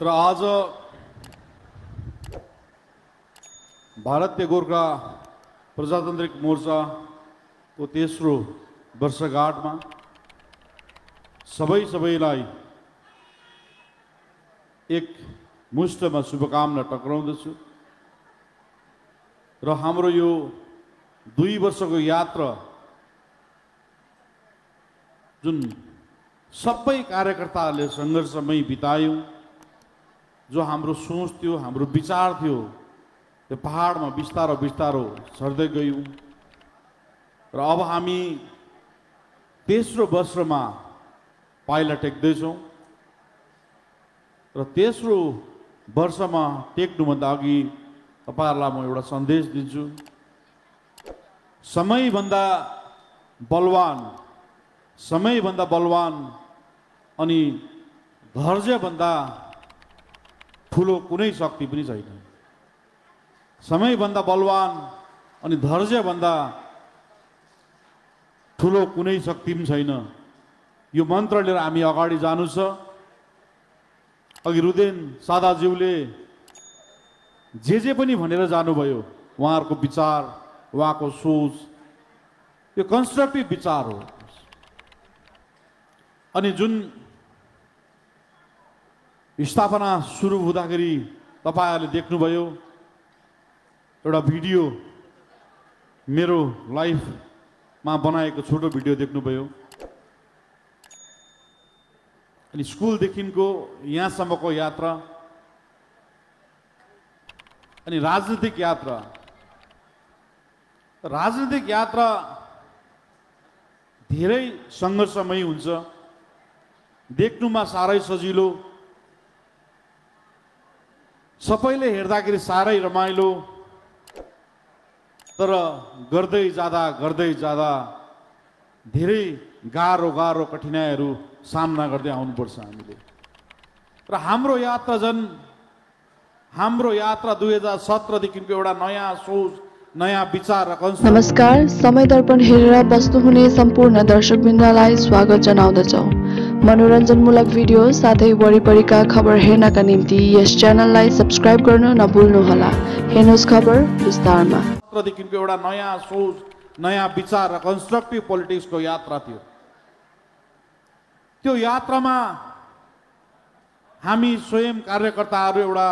तर आज भारतीय गोर्खा प्रजातान्त्रिक मोर्चाको तेस्रो वर्षगाठमा सबै सबैलाई एक मुष्टमा शुभकामना टक्राउँदछु र हाम्रो यो दुई वर्षको यात्रा जुन सबै कार्यकर्ताहरूले सङ्घर्षमै बितायौँ जो हाम्रो सोच थियो हाम्रो विचार थियो त्यो पहाडमा बिस्तारो बिस्तारो सर्दै गयौँ र अब हामी तेस्रो वर्षमा पाइला टेक्दैछौँ र तेस्रो वर्षमा टेक्नुभन्दा अघि तपाईँहरूलाई म एउटा सन्देश दिन्छु समयभन्दा बलवान समयभन्दा बलवान अनि धैर्यभन्दा ठुलो कुनै शक्ति पनि छैन समयभन्दा बलवान अनि धैर्यभन्दा ठुलो कुनै शक्ति पनि छैन यो मन्त्र लिएर हामी अगाडि जानु छ अघि रुदेन सादाज्यूले जे जे पनि भनेर जानुभयो उहाँहरूको विचार उहाँको सोच यो कन्स्ट्रक्टिभ विचार हो अनि जुन स्थापना सुरु हुँदाखेरि तपाईँहरूले देख्नुभयो एउटा भिडियो मेरो लाइफमा बनाएको छोटो भिडियो देख्नुभयो अनि स्कुलदेखिको यहाँसम्मको यात्रा अनि राजनीतिक यात्रा राजनीतिक यात्रा धेरै सङ्घर्षमय हुन्छ देख्नुमा साह्रै सजिलो सबैले हेर्दाखेरि साह्रै रमाइलो तर गर्दै जाँदा गर्दै जाँदा धेरै गाह्रो गाह्रो कठिनाइहरू सामना गर्दै आउनुपर्छ हामीले र हाम्रो यात्रा झन् हाम्रो यात्रा दुई हजार सत्रदेखिको एउटा नयाँ सोच नयाँ विचार नमस्कार समय दर्पण हेरेर बस्नुहुने सम्पूर्ण दर्शकवृन्दलाई स्वागत जनाउँदछौँ मनोरञ्जनमूलक भिडियो साथै वरिपरिका खबर हेर्नका निम्ति यस च्यानललाई सब्सक्राइब गर्न नभुल्नुहोला हेर्नुहोस् खबर विस्तारमा यात्रादेखिको एउटा नयाँ सोच नयाँ विचार र कन्स्ट्रक्टिभ पोलिटिक्सको यात्रा थियो त्यो यात्रामा हामी स्वयं कार्यकर्ताहरू एउटा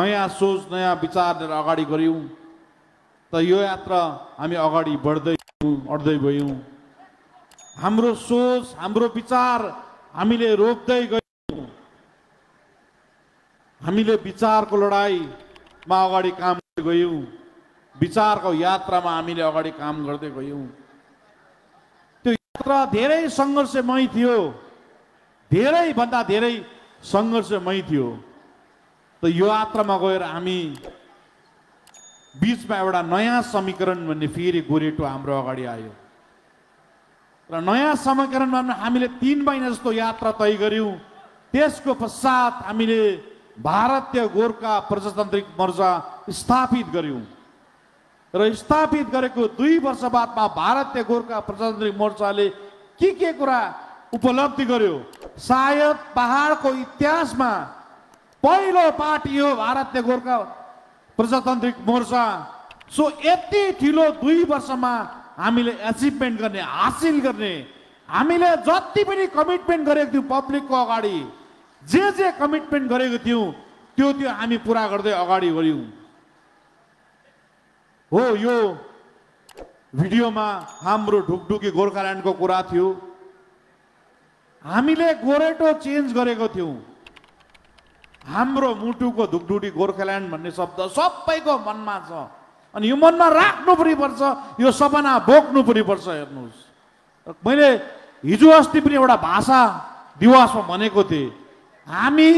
नयाँ सोच नयाँ विचार लिएर अगाडि गऱ्यौँ त यो यात्रा हामी अगाडि बढ्दै अड्दै गयौँ हाम्रो सोच हाम्रो विचार हामीले रोक्दै गयौँ हामीले विचारको लडाइँमा अगाडि काम गर्दै गयौँ विचारको यात्रामा हामीले अगाडि काम गर्दै गयौँ त्यो यात्रा धेरै सङ्घर्षमय थियो धेरैभन्दा धेरै सङ्घर्षमय थियो त यो यात्रामा गएर हामी बिचमा एउटा नयाँ समीकरण भन्ने फेरि गोरेटो हाम्रो अगाडि आयो र नयाँ समीकरणमा हामीले तिन महिना जस्तो यात्रा तय गऱ्यौँ त्यसको पश्चात हामीले भारतीय गोर्खा प्रजातान्त्रिक मोर्चा स्थापित गऱ्यौँ र स्थापित गरेको दुई वर्ष बादमा भारतीय गोर्खा प्रजातान्त्रिक मोर्चाले के के कुरा उपलब्धि गर्यो सायद पहाडको इतिहासमा पहिलो पार्टी हो भारतीय गोर्खा प्रजातान्त्रिक मोर्चा सो यति ठिलो दुई वर्षमा हामीले एचिभमेन्ट गर्ने हासिल गर्ने हामीले जति पनि कमिटमेन्ट गरेको थियौँ पब्लिकको अगाडि जे जे कमिटमेन्ट गरेको थियौँ त्यो त्यो हामी पुरा गर्दै अगाडि बढ्यौँ हो यो भिडियोमा हाम्रो ढुकढुकी गोर्खाल्यान्डको कुरा थियो हामीले गोरेटो चेन्ज गरेको थियौँ हाम्रो मुटुको ढुकढुकी गोर्खाल्यान्ड भन्ने शब्द सबैको मनमा छ अनि यो मनमा राख्नु पनि पर्छ यो सपना बोक्नु पनि पर्छ हेर्नुहोस् मैले हिजो अस्ति पनि एउटा भाषा दिवासमा भनेको थिएँ हामी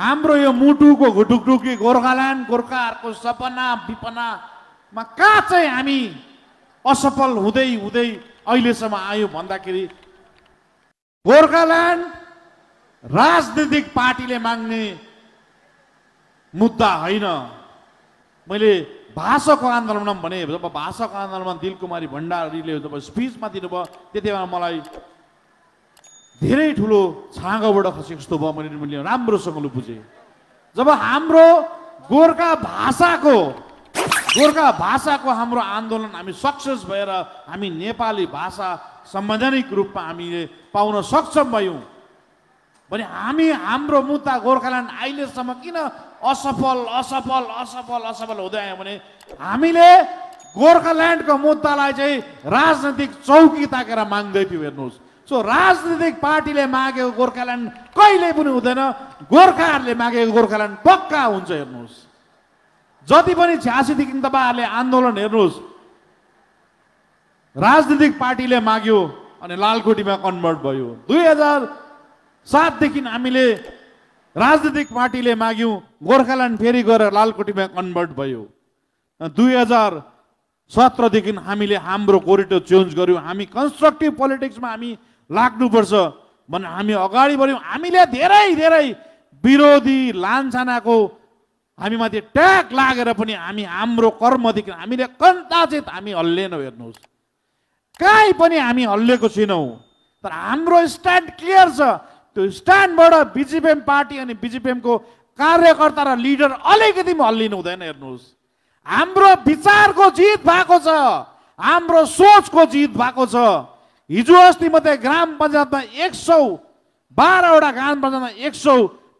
हाम्रो यो मुटुको घुटुकढुकी गोर्खाल्यान्ड गोर्खाहरूको सपना विपनामा कहाँ चाहिँ हामी असफल हुँदै हुँदै अहिलेसम्म आयो भन्दाखेरि गोर्खाल्यान्ड राजनीतिक पार्टीले माग्ने मुद्दा होइन मैले भाषाको आन्दोलन भने जब भाषाको आन्दोलनमा दिलकुमारी भण्डारीले जब स्पिचमा दिनुभयो त्यति बेला मलाई धेरै ठुलो छाँगोबाट खसेको जस्तो भयो मैले मैले राम्रोसँगले बुझेँ जब हाम्रो गोर्खा भाषाको गोर्खा भाषाको हाम्रो आन्दोलन हामी सक्सेस भएर हामी नेपाली भाषा संवैधानिक रूपमा हामीले पाउन सक्षम भयौँ भने हामी हाम्रो मुद्दा गोर्खाल्यान्ड अहिलेसम्म किन असफल असफल असफल असफल हुँदै आयो भने हामीले गोर्खाल्यान्डको मुद्दालाई चाहिँ राजनैतिक चौकी ताकेर माग्दै थियौँ हेर्नुहोस् सो राजनीतिक पार्टीले मागेको गोर्खाल्यान्ड कहिले पनि हुँदैन गोर्खाहरूले मागेको गोर्खाल्यान्ड पक्का हुन्छ हेर्नुहोस् जति पनि छ्यासीदेखि तपाईँहरूले आन्दोलन हेर्नुहोस् राजनीतिक पार्टीले माग्यो अनि लालकोटीमा कन्भर्ट भयो दुई हजार सातदेखि हामीले राजनीतिक पार्टीले माग्यौँ गोर्खाल्यान्ड फेरि गएर लालकोटीमा कन्भर्ट भयो दुई हजार सत्रदेखि हामीले हाम्रो कोरिडोर चेन्ज गऱ्यौँ हामी कन्स्ट्रक्टिभ पोलिटिक्समा हामी लाग्नुपर्छ भने हामी अगाडि बढ्यौँ हामीले धेरै धेरै विरोधी लान्छानाको हामीमाथि ट्याग लागेर पनि हामी हाम्रो कर्मदेखि हामीले कन्ताचित हामी हल्लेनौँ हेर्नुहोस् कहीँ पनि हामी हल्लेको छैनौँ तर हाम्रो स्ट्यान्ड क्लियर छ त्यो स्ट्यान्डबाट बिजिपिएम पार्टी अनि बिजिपिएमको कार्यकर्ता र लिडर अलिकति पनि हल्लिनु हुँदैन हेर्नुहोस् हाम्रो विचारको जित भएको छ हाम्रो सोचको जित भएको छ हिजो अस्ति मात्रै ग्राम पञ्चायतमा एक सौ बाह्रवटा ग्राम पञ्चायतमा एक सौ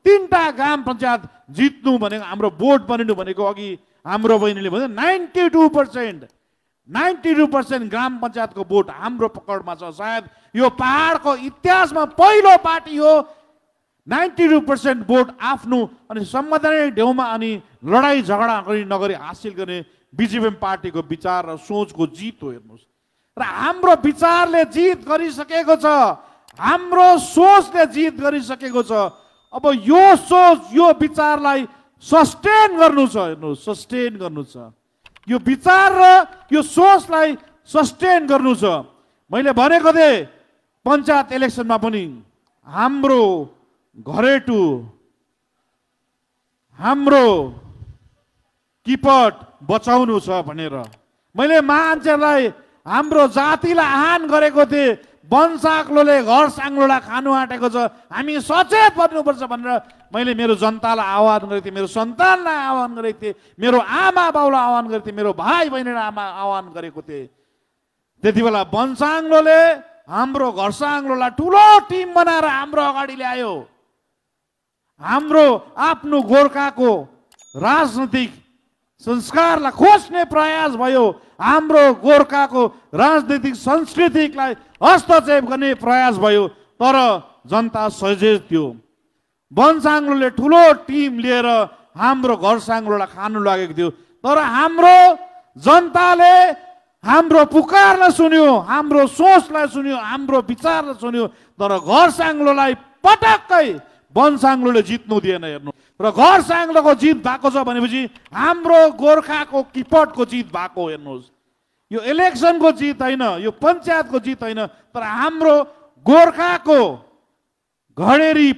तिनवटा ग्राम पञ्चायत जित्नु भनेको हाम्रो बोर्ड बनिनु भनेको अघि हाम्रो बहिनीले भन्यो ninety two percent ninety two percent ग्राम पञ्चायतको भोट हाम्रो पकडमा छ सायद यो पहाडको इतिहासमा पहिलो पार्टी हो नाइन्टी टू पर्सेन्ट भोट आफ्नो अनि संवैधानिक ढेउमा अनि लडाइँ झगडा गरी नगरी हासिल गर्ने बिजेपी पार्टीको विचार र सोचको जित हो हेर्नुहोस् र हाम्रो विचारले जित गरिसकेको छ हाम्रो सोचले जित गरिसकेको छ अब यो सोच यो विचारलाई सस्टेन गर्नु छ हेर्नुहोस् सस्टेन गर्नु छ यो विचार र यो सोचलाई सस्टेन गर्नु छ मैले भनेको थिएँ पञ्चायत इलेक्सनमा पनि हाम्रो घरेटु हाम्रो किपट बचाउनु छ भनेर मैले मान्छेलाई हाम्रो जातिलाई आह्वान गरेको थिएँ वन साग्लोले घर साङ्लोलाई खानु आँटेको छ हामी सचेत बन्नुपर्छ भनेर मैले मेरो जनतालाई आह्वान गरेको थिएँ मेरो सन्तानलाई आह्वान गरेको थिएँ मेरो आमा बाउलाई आह्वान गरेको थिएँ मेरो भाइ बहिनीलाई आमा आह्वान गरेको थिएँ त्यति बेला वनसाङ्लोले हाम्रो घरसाङ्लोलाई ठुलो टिम बनाएर हाम्रो अगाडि ल्यायो हाम्रो आफ्नो गोर्खाको राजनीतिक संस्कारलाई खोज्ने प्रयास भयो हाम्रो गोर्खाको राजनीतिक संस्कृतिलाई हस्तक्षेप गर्ने प्रयास भयो तर जनता सजेज थियो वनसाङ्लोले ठुलो टिम लिएर हाम्रो घर साङ्लोलाई खानु लागेको थियो तर हाम्रो जनताले हाम्रो पुकारलाई सुन्यो हाम्रो सोचलाई सुन्यो हाम्रो विचारलाई सुन्यो तर घर साङ्लोलाई पटक्कै वनसाङ्लोले जित्नु दिएन हेर्नु र घर साङ्लोको जित भएको छ भनेपछि हाम्रो गोर्खाको किपटको जित भएको हेर्नुहोस् यो इलेक्सनको जित होइन यो पञ्चायतको जित होइन तर हाम्रो गोर्खाको घडेरी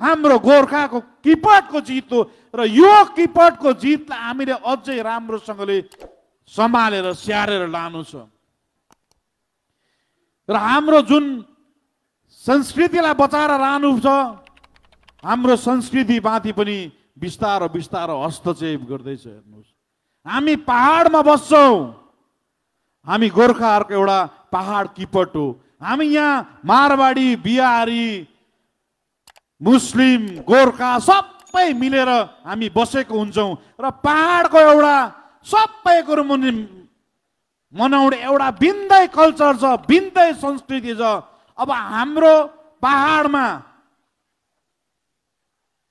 हाम्रो गोर्खाको किपटको जित हो र यो किपटको जितलाई हामीले अझै राम्रोसँगले सम्हालेर स्याहारेर लानु छ र हाम्रो जुन संस्कृतिलाई बचाएर लानु छ हाम्रो संस्कृतिमाथि पनि बिस्तारो बिस्तारो हस्तक्षेप गर्दैछ हेर्नुहोस् हामी पहाडमा बस्छौँ हामी गोर्खाहरूको एउटा पहाड किपट हो हामी यहाँ मारवाडी बिहारी मुस्लिम गोर्खा सबै मिलेर हामी बसेको हुन्छौँ र पहाडको एउटा सबै कुरो मुनि मनाउने एउटा भिन्दै कल्चर छ भिन्दै संस्कृति छ अब हाम्रो पहाडमा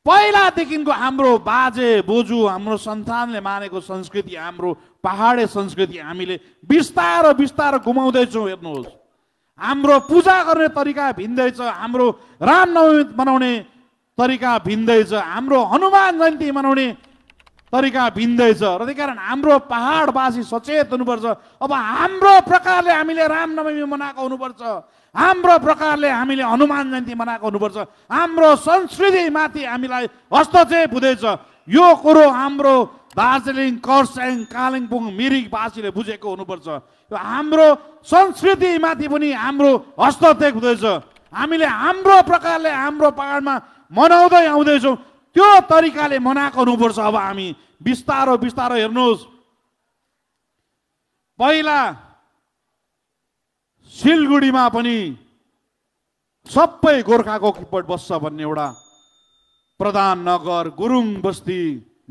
पहिलादेखिको हाम्रो बाजे बोजू हाम्रो सन्तानले मानेको संस्कृति हाम्रो पहाडे संस्कृति हामीले बिस्तारो बिस्तारो घुमाउँदैछौँ हेर्नुहोस् हाम्रो पूजा गर्ने तरिका भिन्दैछ हाम्रो रामनवमी मनाउने तरिका भिन्दैछ हाम्रो हनुमान जयन्ती मनाउने तरिका भिन्दैछ र त्यही कारण हाम्रो पाहाडवासी सचेत हुनुपर्छ अब हाम्रो प्रकारले हामीले रामनवमी मनाएको हुनुपर्छ हाम्रो प्रकारले हामीले हनुमान जयन्ती मनाएको हुनुपर्छ हाम्रो संस्कृतिमाथि हामीलाई हस्तक्षेप हुँदैछ यो कुरो हाम्रो दार्जिलिङ खरसाङ कालिम्पोङ मिरिकवासीले बुझेको हुनुपर्छ यो हाम्रो संस्कृतिमाथि पनि हाम्रो हस्तक्षेप हुँदैछ हामीले हाम्रो प्रकारले हाम्रो पहाडमा मनाउँदै आउँदैछौँ त्यो तरिकाले मनाएको हुनुपर्छ अब हामी बिस्तारो बिस्तारो हेर्नुहोस् पहिला सिलगढीमा पनि सबै गोर्खाको किपट बस्छ भन्ने एउटा प्रधान नगर गुरुङ बस्ती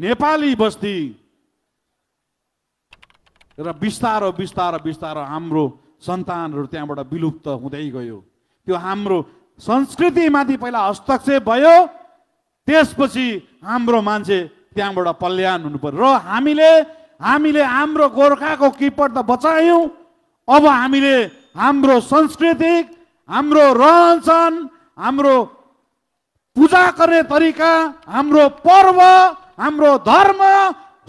नेपाली बस्ती र बिस्तारो बिस्तारो बिस्तारो हाम्रो सन्तानहरू त्यहाँबाट विलुप्त हुँदै गयो त्यो हाम्रो संस्कृतिमाथि पहिला हस्तक्षेप भयो त्यसपछि हाम्रो मान्छे त्यहाँबाट पल्यान हुनु पर्यो र हामीले हामीले हाम्रो गोर्खाको किपट त बचायौँ अब हामीले हाम्रो संस्कृति हाम्रो रहनसहन हाम्रो पूजा गर्ने तरिका हाम्रो पर्व हाम्रो धर्म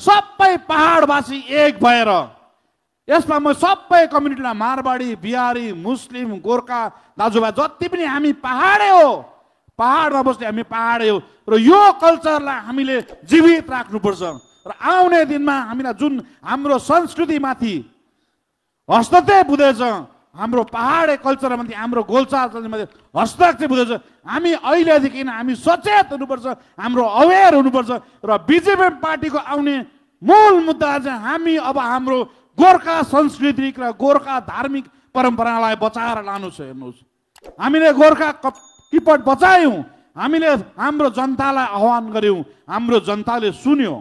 सबै पहाडवासी एक भएर यसमा म सबै कम्युनिटीलाई मारवाडी बिहारी मुस्लिम गोर्खा दाजुभाइ जति पनि हामी पाहाडै हो पाहाडमा बस्ने हामी पाहाडै हो र यो कल्चरलाई हामीले जीवित राख्नुपर्छ र आउने दिनमा हामीलाई जुन हाम्रो संस्कृतिमाथि हस्तक्षेप हुँदैछ हाम्रो पाहाडे कल्चर माथि हाम्रो गोल्सामाथि हस्ताक्षेप हुँदैछ हामी अहिलेदेखि हामी सचेत हुनुपर्छ हाम्रो अवेर हुनुपर्छ र बिजेपी पार्टीको आउने मूल मुद्दा चाहिँ हामी अब हाम्रो गोर्खा सांस्कृतिक र गोर्खा धार्मिक परम्परालाई बचाएर लानु छ हेर्नुहोस् हामीले गोर्खा किपट बचायौँ हामीले हाम्रो जनतालाई आह्वान गऱ्यौँ हाम्रो जनताले सुन्यो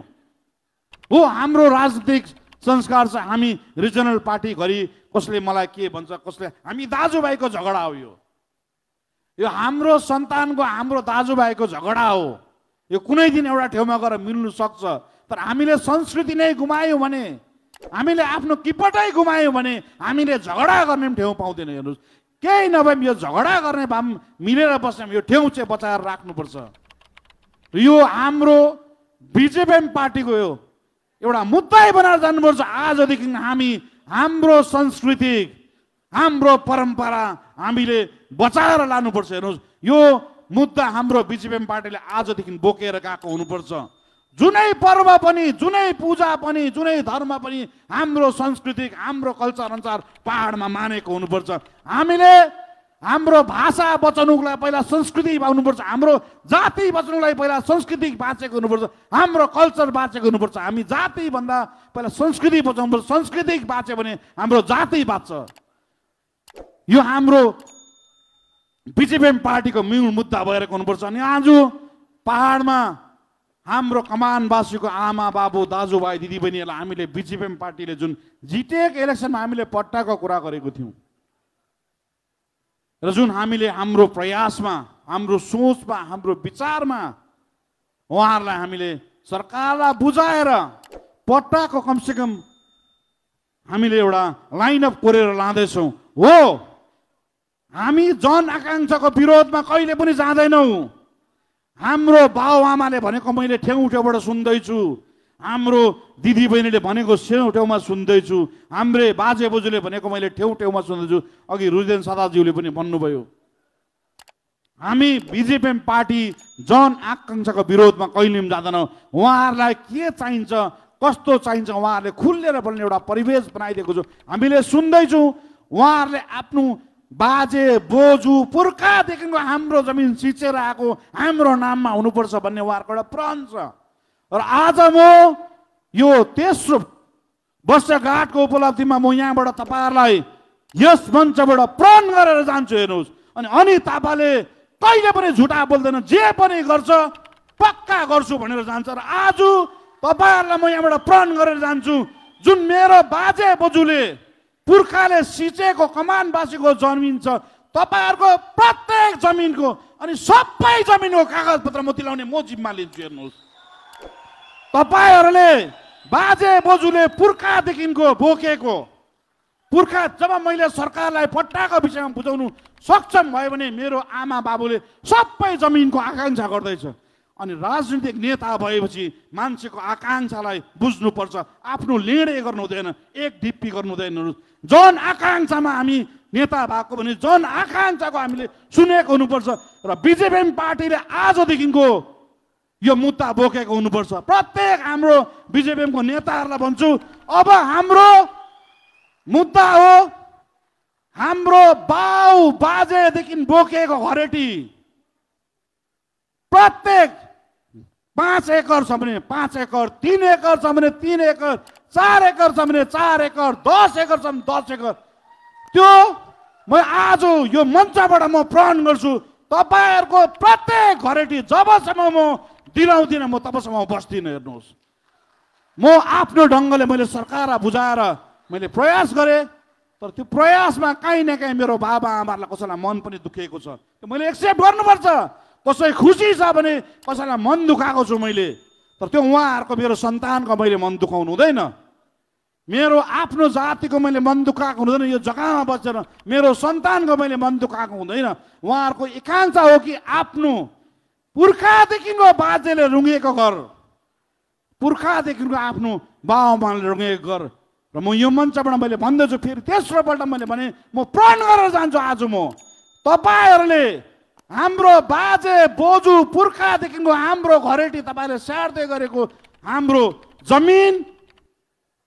हो हाम्रो राजनीतिक संस्कार छ हामी रिजनल पार्टी घरि कसले मलाई के भन्छ कसले हामी दाजुभाइको झगडा हो यो यो हाम्रो सन्तानको हाम्रो दाजुभाइको झगडा हो यो कुनै दिन एउटा ठाउँमा गएर मिल्नु सक्छ तर हामीले संस्कृति नै गुमायौँ भने हामीले आफ्नो किपटै गुमायौँ भने हामीले झगडा गर्ने पनि ठाउँ पाउँदैन हेर्नुहोस् केही नभए यो झगडा गर्ने भए मिलेर बस्ने यो ठाउँ चाहिँ बचाएर राख्नुपर्छ यो हाम्रो बिजेपी पार्टीको यो एउटा मुद्दा बनाएर जानुपर्छ आजदेखि हामी हाम्रो संस्कृति हाम्रो परम्परा हामीले बचाएर लानुपर्छ हेर्नुहोस् यो मुद्दा हाम्रो बिजेपिएम पार्टीले आजदेखि बोकेर गएको हुनुपर्छ जुनै पर्व पनि जुनै पूजा पनि जुनै धर्म पनि हाम्रो संस्कृति हाम्रो कल्चर अनुसार पाहाडमा मानेको हुनुपर्छ हामीले हाम्रो भाषा बचाउनुको लागि पहिला संस्कृति पाउनुपर्छ हाम्रो जाति बचाउनुको लागि पहिला संस्कृति बाँचेको हुनुपर्छ हाम्रो कल्चर बाँचेको हुनुपर्छ हामी जातिभन्दा पहिला संस्कृति बचाउनुपर्छ संस्कृति बाँच्यो भने हाम्रो जाति बाँच्छ यो हाम्रो बिजेपिएम पार्टीको मूल मुद्दा भएर हुनुपर्छ अनि आज पाहाडमा हाम्रो कमानवासीको आमा बाबु दाजुभाइ दिदीबहिनीहरूलाई हामीले बिजेपिएम पार्टीले जुन जितेको इलेक्सनमा हामीले पट्टाको कुरा गरेको थियौँ र जुन हामीले हाम्रो प्रयासमा हाम्रो सोचमा हाम्रो विचारमा उहाँहरूलाई हामीले सरकारलाई बुझाएर पट्टाको कमसेकम हामीले एउटा लाइनअप कोरेर लाँदैछौँ हो हामी जन आकाङ्क्षाको विरोधमा कहिले पनि जाँदैनौँ हाम्रो बाबुआमाले भनेको मैले ठेउ ठेउबाट सुन्दैछु हाम्रो दिदीबहिनीले भनेको सेउ ठेउमा सुन्दैछु हाम्रे बाजे बोजूले भनेको मैले ठेउ ठेउमा सुन्दैछु अघि रुजेन सदाज्यूले पनि भन्नुभयो हामी बिजेपिएम पार्टी जन आकाङ्क्षाको विरोधमा कहिले पनि जाँदैनौँ उहाँहरूलाई के चाहिन्छ कस्तो चाहिन्छ उहाँहरूले खुलेर बोल्ने एउटा परिवेश बनाइदिएको छु हामीले सुन्दैछौँ उहाँहरूले आफ्नो बाजे बोजू पुर्खादेखिको हाम्रो जमिन सिचेर आएको हाम्रो नाममा हुनुपर्छ भन्ने उहाँहरूको एउटा प्रण छ र आज म यो तेस्रो वर्षघाटको उपलब्धिमा म यहाँबाट तपाईँहरूलाई यस मञ्चबाट प्रण गरेर जान्छु हेर्नुहोस् अनि अनि तापाले कहिले पनि झुटा बोल्दैन जे पनि गर्छ पक्का गर्छु भनेर जान्छ र आज तपाईँहरूलाई म यहाँबाट प्रण गरेर जान्छु जुन मेरो बाजे बोजूले पुर्खाले सिचेको कमानवासीको जमिन छ तपाईँहरूको प्रत्येक जमिनको अनि सबै जमिनको कागजपत्र म दिलाउने म जिम्मा लिन्छु हेर्नुहोस् तपाईँहरूले बाजे बोजूले पुर्खादेखिको बोकेको पुर्खा जब मैले सरकारलाई पट्टाको विषयमा बुझाउनु सक्षम भयो भने मेरो आमा बाबुले सबै जमिनको आकाङ्क्षा गर्दैछ अनि राजनीतिक नेता भएपछि मान्छेको आकाङ्क्षालाई बुझ्नुपर्छ आफ्नो निर्णय गर्नु हुँदैन एक ढिप्पी गर्नु हुँदैन जन आकाङ्क्षामा हामी नेता भएको भने जन आकाङ्क्षाको हामीले सुनेको हुनुपर्छ र बिजेपी पार्टीले आजदेखिको यो मुद्दा बोकेको हुनुपर्छ प्रत्येक हाम्रो बिजेपिएमको नेताहरूलाई भन्छु अब हाम्रो मुद्दा हो हाम्रो बाउ बाजेदेखि बोकेको घरेटी प्रत्येक पाँच एकर छ भने पाँच एकर तिन एकर छ भने तिन एकर चार एकर छ भने चार एकर दस एकर छ भने दस एकर त्यो म आज यो मञ्चबाट म प्रण गर्छु तपाईँहरूको प्रत्येक घरेटी जबसम्म म दिलाउँदिनँ म तपाईँसँग बस्दिनँ हेर्नुहोस् म आफ्नो ढङ्गले मैले सरकारलाई बुझाएर मैले प्रयास गरेँ तर त्यो प्रयासमा काहीँ न काहीँ मेरो बाबा आमाहरूलाई कसैलाई मन पनि दुखेको छ त्यो मैले एक्सेप्ट गर्नुपर्छ कसै खुसी छ भने कसैलाई मन दुखाएको छु मैले तर त्यो उहाँहरूको मेरो सन्तानको मैले मन दुखाउनु हुँदैन मेरो आफ्नो जातिको मैले मन दुखाएको हुँदैन यो जग्गामा बसेर मेरो सन्तानको मैले मन दुखाएको हुँदैन उहाँहरूको एकांक्षा हो कि आफ्नो पुर्खादेखिको बाजेले रुँगेको घर पुर्खादेखिको आफ्नो बाबामाले रुँगेको घर र म यो मञ्चबाट मैले भन्दैछु फेरि तेस्रो तेस्रोपल्ट मैले भने म प्रण गरेर जान्छु आज म तपाईँहरूले हाम्रो बाजे बोजू पुर्खादेखिको हाम्रो घरेटी तपाईँले स्याहार्दै गरेको हाम्रो जमिन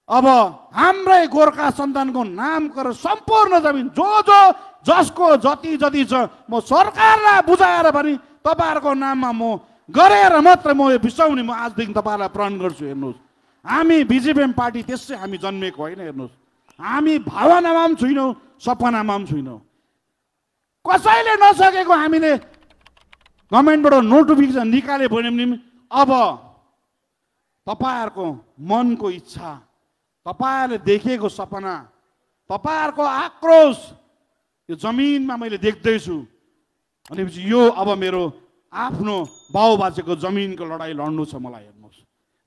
अब हाम्रै गोर्खा सन्तानको नाम गरेर सम्पूर्ण जमिन जो जो जसको जति जति छ म सरकारलाई बुझाएर पनि तपाईँहरूको नाममा म गरेर मात्र म यो बिसाउने म आजदेखि तपाईँहरूलाई प्रण गर्छु हेर्नुहोस् हामी बिजेपिएम पार्टी त्यसै हामी जन्मेको होइन हेर्नुहोस् हामी भावनामा पनि छुइनौँ सपनामा पनि छुइनौँ कसैले नसकेको हामीले गभर्मेन्टबाट नोटिफिकेसन निकाल्यो भने पनि अब तपाईँहरूको मनको इच्छा तपाईँहरूले देखेको सपना तपाईँहरूको आक्रोश यो जमिनमा मैले देख्दैछु भनेपछि यो अब मेरो आफ्नो बाउबाजेको जमिनको लडाइँ लड्नु छ मलाई हेर्नुहोस्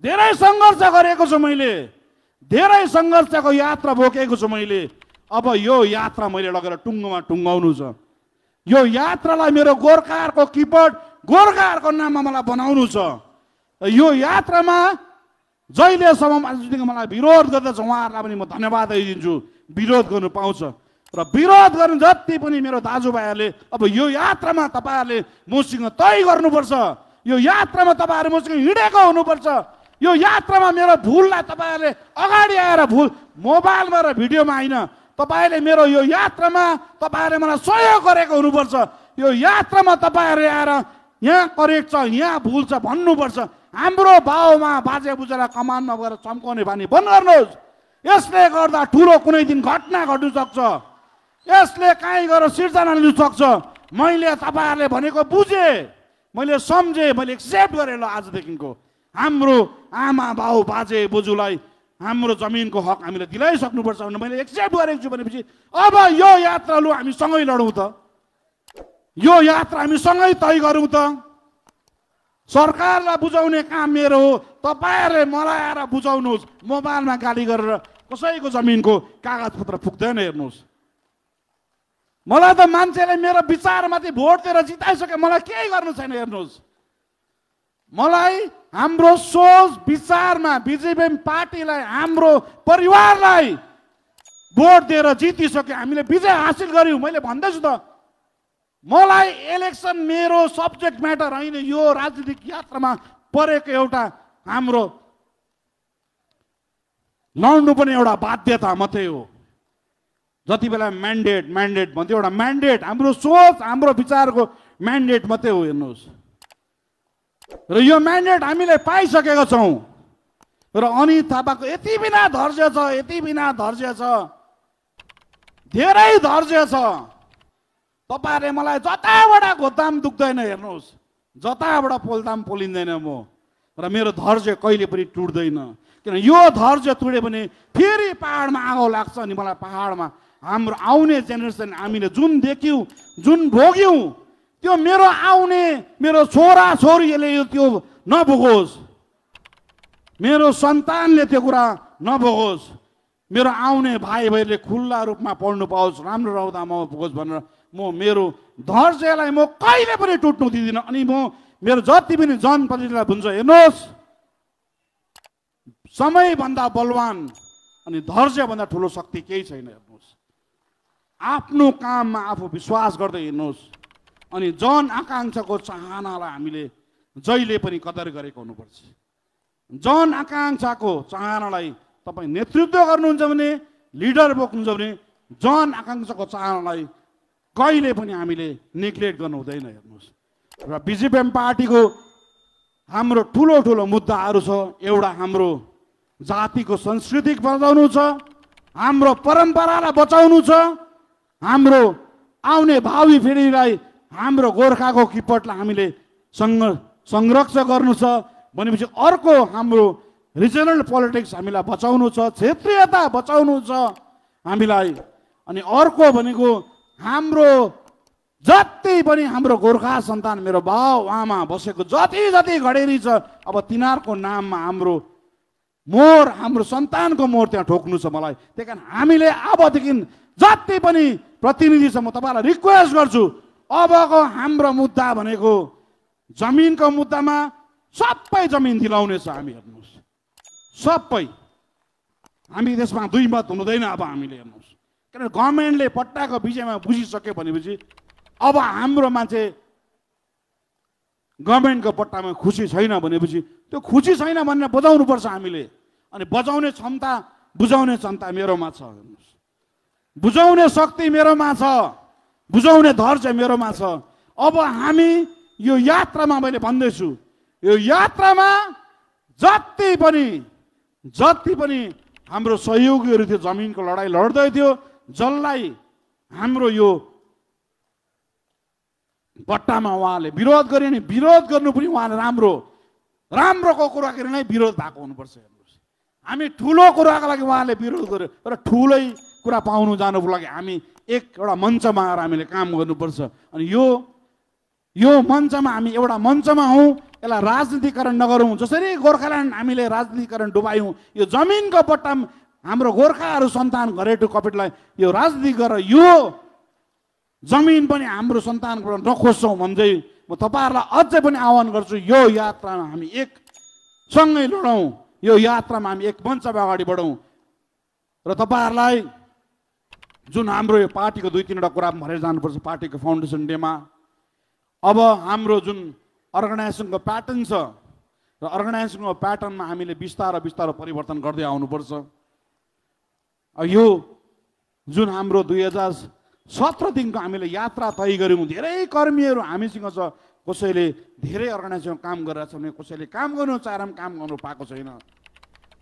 धेरै सङ्घर्ष गरेको छु मैले धेरै सङ्घर्षको यात्रा बोकेको छु मैले अब यो यात्रा मैले लगेर टुङ्गोमा टुङ्गाउनु छ यो यात्रालाई मेरो गोर्खाहरूको किपट गोर्खाहरूको नाममा मलाई बनाउनु छ यो यात्रामा जहिलेसम्म मलाई विरोध गर्दछ उहाँहरूलाई पनि म धन्यवाद दिइदिन्छु विरोध गर्नु पाउँछ र विरोध गर्नु जति पनि मेरो दाजुभाइहरूले अब यो यात्रामा तपाईँहरूले मसँग तय गर्नुपर्छ यो यात्रामा तपाईँहरू मसँग हिँडेको हुनुपर्छ यो यात्रामा मेरो भुललाई तपाईँहरूले अगाडि आएर भुल मोबाइलमा र भिडियोमा होइन तपाईँले मेरो यो यात्रामा तपाईँहरूले मलाई सहयोग गरेको हुनुपर्छ यो यात्रामा तपाईँहरू आएर यहाँ करेक्ट छ यहाँ भुल छ भन्नुपर्छ हाम्रो बाउमा बाजे बुजेलाई कमानमा गएर चम्काउने बानी बन्द गर्नुहोस् यसले गर्दा ठुलो कुनै दिन घटना घट्नु सक्छ यसले कहीँ गएर सिर्जना लिनु सक्छ मैले तपाईँहरूले भनेको बुझेँ मैले सम्झेँ मैले एक्सेप्ट गरेँ ल आजदेखिको हाम्रो आमा बाउ बाजे बोजूलाई हाम्रो जमिनको हक हामीले दिलाइसक्नुपर्छ भने मैले एक्सेप्ट गरेको छु भनेपछि अब यो यात्रा लु हामी सँगै लडौँ त यो यात्रा हामी सँगै तय गरौँ त सरकारलाई बुझाउने काम मेरो हो तपाईँहरूले मलाई आएर बुझाउनुहोस् मोबाइलमा गाली गरेर कसैको जमिनको कागजपत्र पुग्दैन हेर्नुहोस् मलाई त मान्छेले मेरो विचारमाथि भोट दिएर जिताइसक्यो मलाई केही गर्नु छैन हेर्नुहोस् मलाई हाम्रो सोच विचारमा बिजेपी पार्टीलाई हाम्रो परिवारलाई भोट दिएर जितिसक्यो हामीले विजय हासिल गऱ्यौँ मैले भन्दैछु त मलाई इलेक्सन मेरो सब्जेक्ट म्याटर होइन यो राजनीतिक यात्रामा परेको एउटा हाम्रो लड्नु पनि एउटा बाध्यता मात्रै हो जति बेला म्यान्डेट म्यान्डेट भन्थ्यो एउटा म्यान्डेट हाम्रो सोच हाम्रो विचारको म्यान्डेट मात्रै हो हेर्नुहोस् र यो म्यान्डेट हामीले पाइसकेका छौँ र अनित थापाको यति बिना धैर्य छ यति बिना धैर्य छ धेरै धैर्य छ तपाईँहरूले मलाई जताबाट घोताम दुख्दैन हेर्नुहोस् जताबाट पोल्ताम पोलिँदैन म र मेरो धैर्य कहिले पनि टुट्दैन किन यो धैर्य टुट्यो भने फेरि पाहाडमा आगो लाग्छ अनि मलाई पाहाडमा हाम्रो आउने जेनेरेसन हामीले जुन देख्यौँ जुन भोग्यौँ त्यो मेरो आउने मेरो छोरा छोरीले यो त्यो नभोगोस् मेरो सन्तानले त्यो कुरा नभोगोस् मेरो आउने भाइ भाइले खुल्ला रूपमा पढ्नु पाओस् राम्रो रहँदा म भोगोस् भनेर म मेरो धैर्यलाई म कहिले पनि टुट्नु दिँदिनँ अनि म मेरो जति पनि जनप्रतिनिधिलाई भन्छ हेर्नुहोस् समयभन्दा बलवान अनि धैर्यभन्दा ठुलो शक्ति केही छैन हेर्नुहोस् आफ्नो काममा आफू विश्वास गर्दै हिँड्नुहोस् अनि जन आकाङ्क्षाको चाहनालाई हामीले जहिले पनि कदर गरेको हुनुपर्छ जन आकाङ्क्षाको चाहनालाई तपाईँ नेतृत्व गर्नुहुन्छ भने लिडर बोक्नुहुन्छ भने जन आकाङ्क्षाको चाहनालाई कहिले पनि हामीले नेग्लेक्ट गर्नु हुँदैन हेर्नुहोस् र बिजेपिएम पार्टीको हाम्रो ठुलो ठुलो मुद्दाहरू छ एउटा हाम्रो जातिको संस्कृति बचाउनु छ हाम्रो परम्परालाई बचाउनु छ हाम्रो आउने भावी पिँढीलाई हाम्रो गोर्खाको किपटलाई हामीले सङ्ग संरक्ष गर्नु छ भनेपछि अर्को हाम्रो रिजनल पोलिटिक्स हामीलाई बचाउनु छ क्षेत्रीयता बचाउनु छ हामीलाई अनि अर्को भनेको हाम्रो जति पनि हाम्रो गोर्खा सन्तान मेरो बाउ आमा बसेको जति जति घडेरी छ अब तिनीहरूको नाममा हाम्रो मोर हाम्रो सन्तानको मोर त्यहाँ ठोक्नु छ मलाई त्यही कारण हामीले अबदेखि जति पनि प्रतिनिधि छ म तपाईँलाई रिक्वेस्ट गर्छु अबको हाम्रो मुद्दा भनेको जमिनको मुद्दामा सबै जमिन दिलाउने छ हामी हेर्नुहोस् सबै हामी त्यसमा दुई मत हुँदैन अब हामीले हेर्नुहोस् किनभने गभर्मेन्टले पट्टाको विषयमा बुझिसक्यो भनेपछि अब हाम्रो मान्छे गभर्मेन्टको पट्टामा खुसी छैन भनेपछि त्यो खुसी छैन भनेर बजाउनुपर्छ हामीले अनि बजाउने क्षमता बुझाउने क्षमता मेरोमा छ हेर्नुहोस् बुझाउने शक्ति मेरोमा छ बुझाउने धैर्य मेरोमा छ अब हामी यो यात्रामा मैले भन्दैछु यो यात्रामा जति पनि जति पनि हाम्रो सहयोगीहरू थियो जमिनको लडाइँ लड्दै थियो जसलाई हाम्रो यो बट्टामा उहाँले विरोध गरे नि विरोध गर्नु पनि उहाँले राम्रो राम्रोको कुरा कुराखेरि नै विरोध भएको हुनुपर्छ हेर्नुहोस् हामी ठुलो कुराको लागि उहाँले विरोध गर्यो र ठुलै कुरा पाउनु जानुको लागि हामी एक एउटा मञ्चमा आएर हामीले काम गर्नुपर्छ अनि यो यो मञ्चमा हामी एउटा मञ्चमा हौँ यसलाई राजनीतिकरण नगरौँ जसरी गोर्खाल्यान्ड हामीले राजनीतिकरण डुबायौँ यो जमिनको बट्टा हाम्रो गोर्खाहरू सन्तान घरेटु कपेटलाई यो राजनीति गरेर यो जमिन पनि हाम्रो सन्तानबाट नखोज्छौँ भन्दै म तपाईँहरूलाई अझै पनि आह्वान गर्छु यो यात्रामा हामी एक सँगै लडौँ यो यात्रामा हामी एक मञ्चमा अगाडि बढौँ र तपाईँहरूलाई जुन हाम्रो यो पार्टीको दुई तिनवटा कुरा भनेर जानुपर्छ पार्टीको फाउन्डेसन डेमा अब हाम्रो जुन अर्गनाइजेसनको प्याटर्न छ र अर्गनाइजेसनको प्याटर्नमा हामीले बिस्तारो बिस्तारो परिवर्तन गर्दै आउनुपर्छ यो जुन हाम्रो दुई हजार सत्रदेखिको हामीले यात्रा तय गऱ्यौँ धेरै कर्मीहरू हामीसँग छ कसैले धेरै अर्गनाइजेसनमा काम गरेर छ भने कसैले काम गर्नु चाहेर पनि काम गर्नु पाएको छैन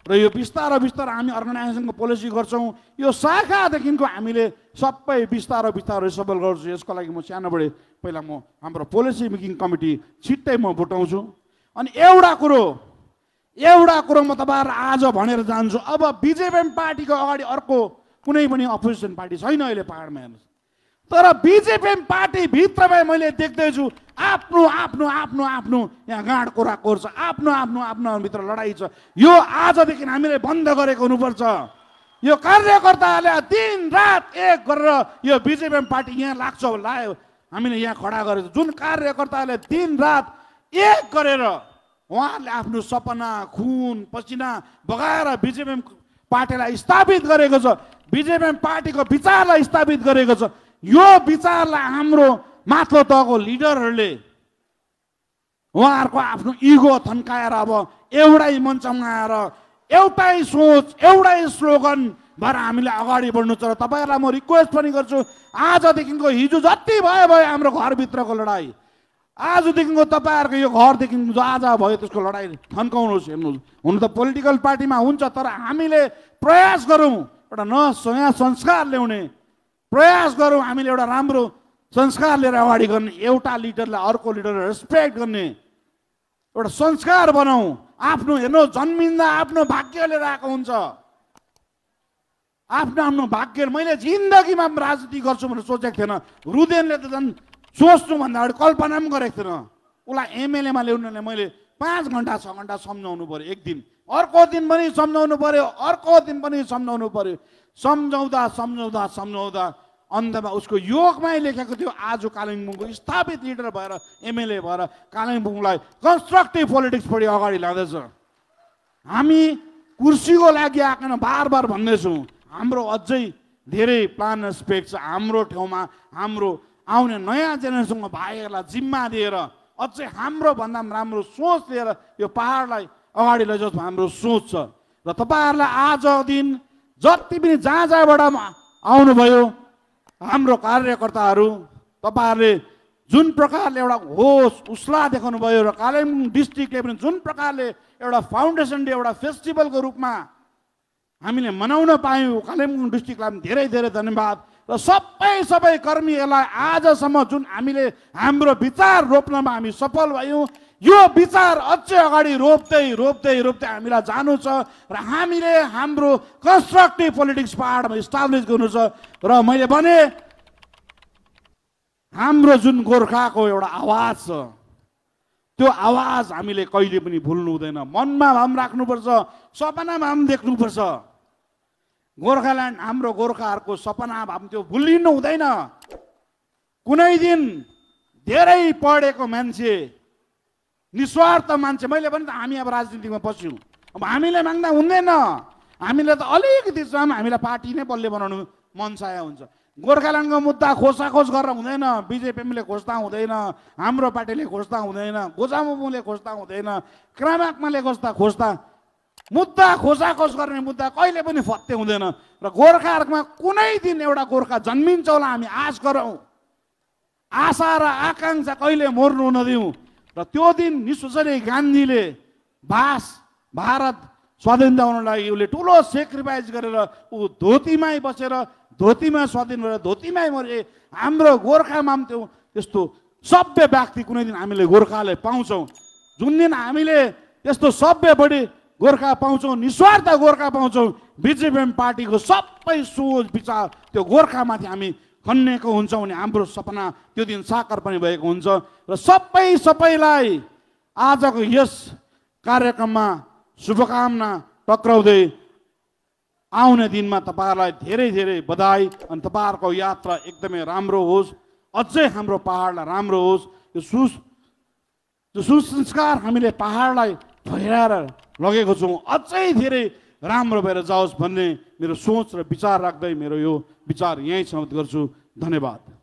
र यो बिस्तारो बिस्तारो हामी अर्गनाइजेसनको पोलिसी गर्छौँ यो शाखादेखिको हामीले सबै बिस्तारो बिस्तारो सफल गर्छु यसको लागि म सानोबाट पहिला म हाम्रो पोलिसी मेकिङ कमिटी छिट्टै म भुटाउँछु अनि एउटा कुरो एउटा कुरो म तपाईँहरू आज भनेर जान्छु अब बिजेपी पार्टीको अगाडि अर्को कुनै पनि अपोजिसन पार्टी छैन अहिले पाहाडमा हेर्नुहोस् तर बिजेपी पार्टीभित्रमै मैले देख्दैछु आफ्नो आफ्नो आफ्नो आफ्नो यहाँ गाँड कुराको कोर्छ आफ्नो आफ्नो भित्र लडाइँ छ यो आजदेखि हामीले बन्द गरेको हुनुपर्छ यो कार्यकर्ताहरूले दिन रात एक गरेर यो बिजेपी पार्टी यहाँ लाग्छ लायो हामीले यहाँ खडा गरेको जुन कार्यकर्ताहरूले दिन रात एक गरेर उहाँहरूले आफ्नो सपना खुन पसिना बगाएर बिजेपी पार्टीलाई स्थापित गरेको छ बिजेपी पार्टीको विचारलाई स्थापित गरेको छ यो विचारलाई हाम्रो माथिल्लो तहको लिडरहरूले उहाँहरूको आफ्नो इगो थन्काएर अब एउटै मञ्चमा आएर एउटै सोच एउटै स्लोगन भएर हामीले अगाडि बढ्नु छ र तपाईँहरूलाई म रिक्वेस्ट पनि गर्छु आजदेखिको हिजो जति भयो भयो हाम्रो घरभित्रको लडाइँ आजदेखिको तपाईँहरूको यो घरदेखि जो आज भयो त्यसको लडाइँ थन्काउनुहोस् हेर्नुहोस् हुनु त पोलिटिकल पार्टीमा हुन्छ तर हामीले प्रयास गरौँ एउटा न संस्कार ल्याउने प्रयास गरौँ हामीले एउटा राम्रो संस्कार लिएर अगाडि गर्ने एउटा लिडरलाई अर्को लिडर रेस्पेक्ट गर्ने एउटा संस्कार बनाऊ आफ्नो हेर्नु जन्मिँदा आफ्नो भाग्य लिएर आएको हुन्छ आफ्नो आफ्नो भाग्य मैले जिन्दगीमा राजनीति गर्छु भनेर सोचेको थिएन रुदेनले त झन् सोच्नुभन्दा अगाडि कल्पना पनि गरेको थिएन उसलाई एमएलएमा ल्याउनुले मैले पाँच घन्टा छ घन्टा सम्झाउनु पऱ्यो एक दिन अर्को दिन पनि सम्झाउनु पऱ्यो अर्को दिन पनि सम्झाउनु पऱ्यो सम्झाउँदा सम्झाउँदा सम्झाउँदा अन्धमा उसको योगमै लेखेको थियो आज कालिम्पोङको स्थापित लिडर भएर एमएलए भएर कालिम्पोङलाई कन्स्ट्रक्टिभ पोलिटिक्सपट्टि अगाडि लाँदैछ हामी कुर्सीको लागि आकन बार बार भन्दैछौँ हाम्रो अझै धेरै प्लान एस्पेक्ट छ हाम्रो ठाउँमा हाम्रो आउने नयाँ जेनेरेसनको भाइहरूलाई जिम्मा दिएर अझै हाम्रो भन्दा पनि राम्रो सोच लिएर यो पाहाडलाई अगाडि लैजाओस् हाम्रो सोच छ र तपाईँहरूलाई आज दिन जति पनि जहाँ जहाँबाट आउनुभयो हाम्रो कार्यकर्ताहरू तपाईँहरूले जुन प्रकारले एउटा होस उसला भयो र कालिम्पोङ डिस्ट्रिक्टले पनि जुन प्रकारले एउटा फाउन्डेसन डे एउटा फेस्टिभलको रूपमा हामीले मनाउन पायौँ कालिम्पोङ डिस्ट्रिक्टलाई पनि धेरै धेरै धन्यवाद र सबै सबै कर्मीहरूलाई आजसम्म जुन हामीले हाम्रो विचार रोप्नमा हामी सफल भयौँ यो विचार अझै अगाडि रोप्दै रोप्दै रोप्दै हामीलाई जानु छ र हामीले हाम्रो कन्स्ट्रक्टिभ पोलिटिक्स पाहाडमा इस्टाब्लिस गर्नु छ र मैले भने हाम्रो जुन गोर्खाको एउटा आवाज छ त्यो आवाज हामीले कहिले पनि भुल्नु हुँदैन मनमा भाम राख्नुपर्छ सपनामा भाम देख्नुपर्छ गोर्खाल्यान्ड हाम्रो गोर्खाहरूको सपना भाम त्यो भुलिनु हुँदैन कुनै दिन धेरै पढेको मान्छे निस्वार्थ मान्छे मैले पनि त हामी अब राजनीतिमा पस्यौँ अब हामीले माग्दा हुँदैन हामीले त अलिकति चाहिँ हामीलाई पार्टी नै बलियो बनाउनु मनसाया हुन्छ गोर्खाल्यान्डको मुद्दा खोसाखोस गरेर हुँदैन बिजेपीले खोज्दा हुँदैन हाम्रो पार्टीले खोज्दा हुँदैन गोजामुले खोज्दा हुँदैन क्रामाकमाले खोज्दा खोज्दा मुद्दा खोसाखोस गर्ने मुद्दा कहिले पनि फत्ते हुँदैन र गोर्खाहरूमा कुनै दिन एउटा गोर्खा जन्मिन्छ होला हामी आश गरौँ आशा र आकाङ्क्षा कहिले मर्नु नदिउँ र त्यो दिन निश्वसरी गान्धीले बास भारत स्वाधीन हुन लागि उसले ठुलो सेक्रिफाइस गरेर ऊ धोतीमै बसेर धोतीमा स्वाधीन भएर धोतीमै मरे हाम्रो गोर्खामा पनि त्यो त्यस्तो सभ्य व्यक्ति कुनै दिन हामीले गोर्खाले पाउँछौँ जुन दिन हामीले त्यस्तो सभ्य बढी गोर्खा पाउँछौँ निस्वार्थ गोर्खा पाउँछौँ बिजेपी पार्टीको सबै सोच विचार त्यो गोर्खामाथि हामी खन्नेको हुन्छ भने हाम्रो सपना त्यो दिन साकार पनि भएको हुन्छ र सबै सबैलाई आजको यस कार्यक्रममा शुभकामना टक्राउँदै आउने दिनमा तपाईँहरूलाई धेरै धेरै बधाई अनि तपाईँहरूको यात्रा एकदमै राम्रो होस् अझै हाम्रो पाहाडलाई राम्रो होस् यो सु सुसंस्कार हामीले पाहाडलाई फैलाएर लगेको छौँ अझै धेरै राम्रो भएर जाओस् भन्ने मेरो सोच र विचार राख्दै मेरो यो विचार यहीँ समाप्त गर्छु धन्यवाद